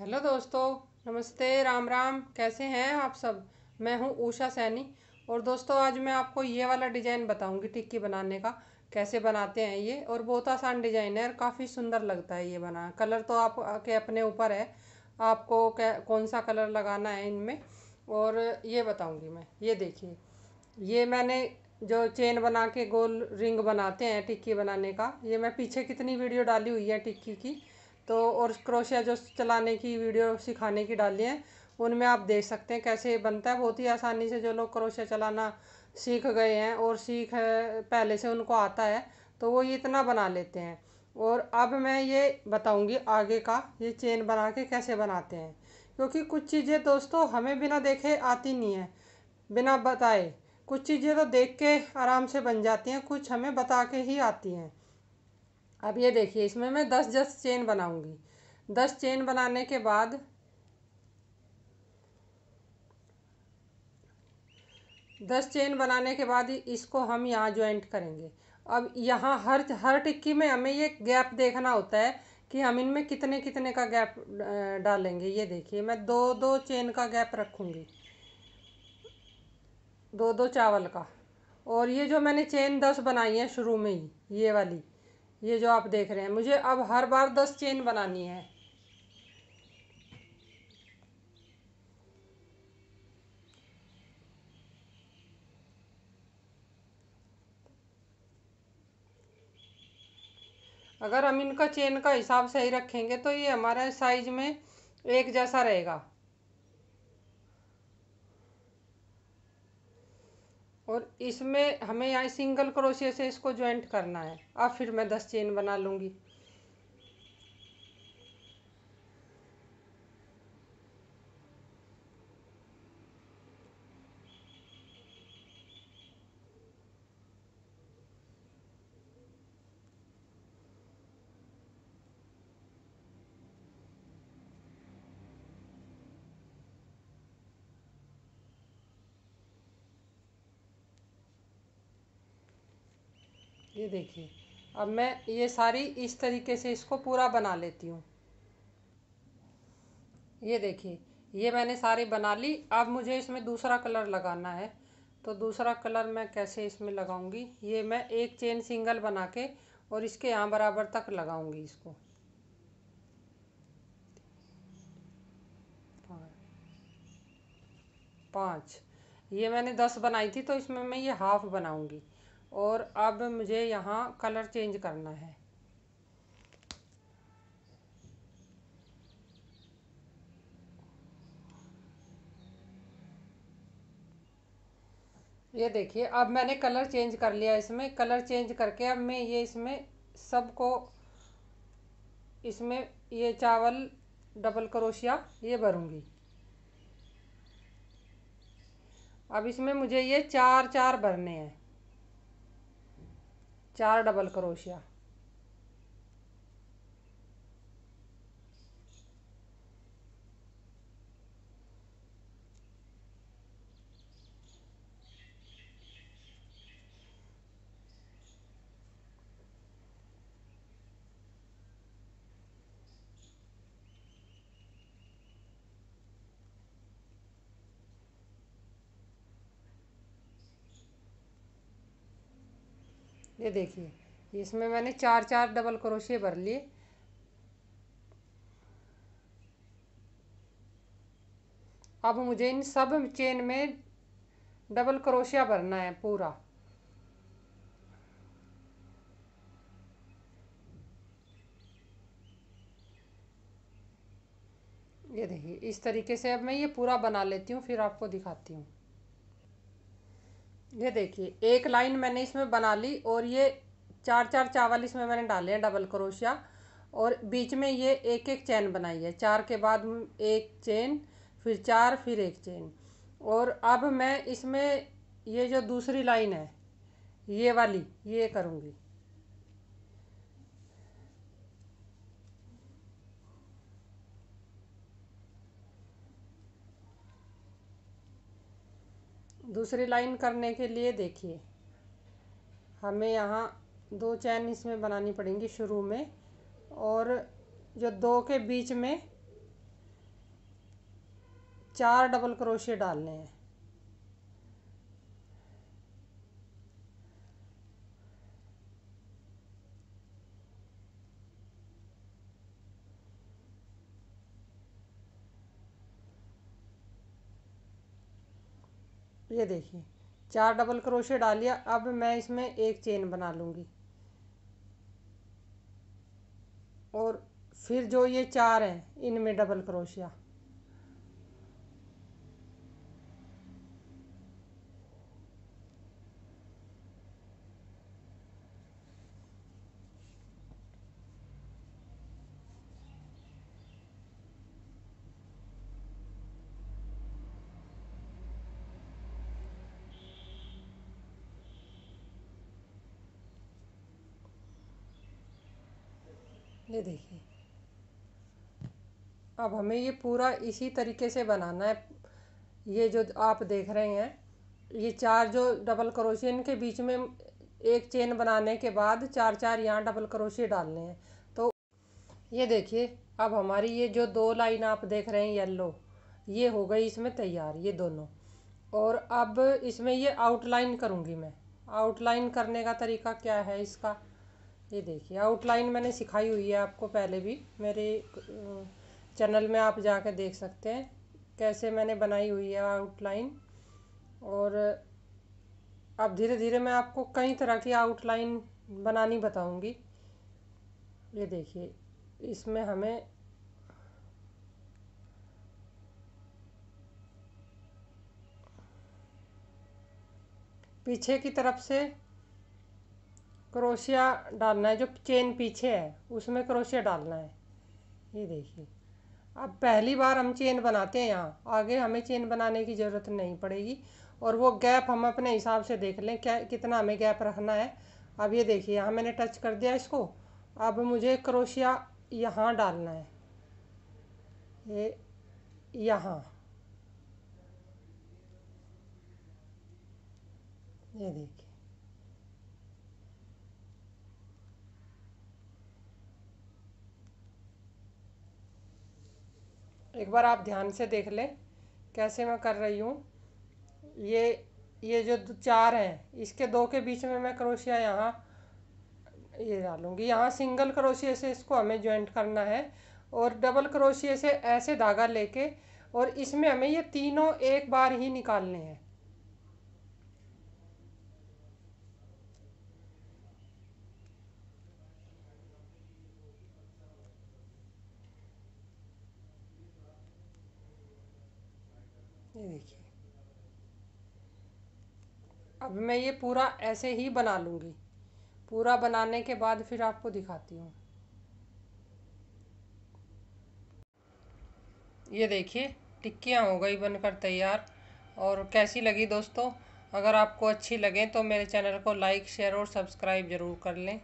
hello दोस्तों नमस्ते राम राम कैसे हैं आप सब मैं हूं उषा सैनी और दोस्तों आज मैं आपको ये वाला डिज़ाइन बताऊंगी टिक्की बनाने का कैसे बनाते हैं ये और बहुत आसान डिज़ाइन है और काफ़ी सुंदर लगता है ये बना कलर तो आप के अपने ऊपर है आपको कौन सा कलर लगाना है इनमें और ये बताऊँगी मैं ये देखिए ये मैंने जो चेन बना के गोल रिंग बनाते हैं टिक्की बनाने का ये मैं पीछे कितनी वीडियो डाली हुई है टिक्की की तो और क्रोशिया जो चलाने की वीडियो सिखाने की डाली है उनमें आप देख सकते हैं कैसे बनता है बहुत ही आसानी से जो लोग क्रोशिया चलाना सीख गए हैं और सीख पहले से उनको आता है तो वो इतना बना लेते हैं और अब मैं ये बताऊंगी आगे का ये चेन बना के कैसे बनाते हैं क्योंकि कुछ चीज़ें दोस्तों हमें बिना देखे आती नहीं है बिना बताए कुछ चीज़ें तो देख के आराम से बन जाती हैं कुछ हमें बता के ही आती हैं अब ये देखिए इसमें मैं दस दस चेन बनाऊंगी दस चेन बनाने के बाद दस चेन बनाने के बाद इसको हम यहाँ ज्वाइंट करेंगे अब यहाँ हर हर टिक्की में हमें ये गैप देखना होता है कि हम इनमें कितने कितने का गैप डालेंगे ये देखिए मैं दो दो चेन का गैप रखूँगी दो दो चावल का और ये जो मैंने चेन दस बनाई है शुरू में ही ये वाली ये जो आप देख रहे हैं मुझे अब हर बार दस चेन बनानी है अगर हम इनका चेन का हिसाब सही रखेंगे तो ये हमारे साइज में एक जैसा रहेगा और इसमें हमें यहाँ सिंगल क्रोशिया से इसको ज्वाइंट करना है अब फिर मैं दस चेन बना लूँगी ये देखिए अब मैं ये सारी इस तरीके से इसको पूरा बना लेती हूँ ये देखिए ये मैंने सारी बना ली अब मुझे इसमें दूसरा कलर लगाना है तो दूसरा कलर मैं कैसे इसमें लगाऊंगी ये मैं एक चेन सिंगल बना के और इसके यहाँ बराबर तक लगाऊंगी इसको पाँच ये मैंने दस बनाई थी तो इसमें मैं ये हाफ बनाऊंगी और अब मुझे यहाँ कलर चेंज करना है ये देखिए अब मैंने कलर चेंज कर लिया इसमें कलर चेंज करके अब मैं ये इसमें सबको इसमें ये चावल डबल क्रोशिया ये भरूंगी अब इसमें मुझे ये चार चार भरने हैं चार डबल क्रोशिया ये देखिए इसमें मैंने चार चार डबल क्रोशिया भर लिए अब मुझे इन सब चेन में डबल क्रोशिया भरना है पूरा ये देखिए इस तरीके से अब मैं ये पूरा बना लेती हूँ फिर आपको दिखाती हूँ ये देखिए एक लाइन मैंने इसमें बना ली और ये चार चार चावल इसमें मैंने डाले हैं डबल क्रोशिया और बीच में ये एक एक चैन बनाई है चार के बाद एक चैन फिर चार फिर एक चैन और अब मैं इसमें ये जो दूसरी लाइन है ये वाली ये करूँगी दूसरी लाइन करने के लिए देखिए हमें यहाँ दो चैन इसमें बनानी पड़ेंगी शुरू में और जो दो के बीच में चार डबल क्रोशे डालने हैं ये देखिए चार डबल क्रोशे डालिया अब मैं इसमें एक चेन बना लूँगी और फिर जो ये चार हैं इनमें डबल क्रोशिया ये देखिए अब हमें ये पूरा इसी तरीके से बनाना है ये जो आप देख रहे हैं ये चार जो डबल क्रोशियन के बीच में एक चेन बनाने के बाद चार चार यहाँ डबल क्रोशिया डालने हैं तो ये देखिए अब हमारी ये जो दो लाइन आप देख रहे हैं येलो ये हो गई इसमें तैयार ये दोनों और अब इसमें ये आउटलाइन करूँगी मैं आउटलाइन करने का तरीका क्या है इसका ये देखिए आउटलाइन मैंने सिखाई हुई है आपको पहले भी मेरे चैनल में आप जाकर देख सकते हैं कैसे मैंने बनाई हुई है आउटलाइन और अब धीरे धीरे मैं आपको कई तरह की आउटलाइन बनानी बताऊंगी ये देखिए इसमें हमें पीछे की तरफ से क्रोशिया डालना है जो चेन पीछे है उसमें क्रोशिया डालना है ये देखिए अब पहली बार हम चेन बनाते हैं यहाँ आगे हमें चेन बनाने की ज़रूरत नहीं पड़ेगी और वो गैप हम अपने हिसाब से देख लें क्या कितना हमें गैप रखना है अब ये देखिए यहाँ मैंने टच कर दिया इसको अब मुझे क्रोशिया यहाँ डालना है ये यहाँ ये देखिए एक बार आप ध्यान से देख लें कैसे मैं कर रही हूँ ये ये जो चार हैं इसके दो के बीच में मैं क्रोशिया यहाँ ये डालूँगी यहाँ सिंगल क्रोशिए से इसको हमें ज्वाइंट करना है और डबल क्रोशिए से ऐसे धागा लेके और इसमें हमें ये तीनों एक बार ही निकालने हैं ये देखिए अब मैं ये पूरा ऐसे ही बना लूँगी पूरा बनाने के बाद फिर आपको दिखाती हूँ ये देखिए टिक्कियाँ हो गई बनकर तैयार और कैसी लगी दोस्तों अगर आपको अच्छी लगे तो मेरे चैनल को लाइक शेयर और सब्सक्राइब ज़रूर कर लें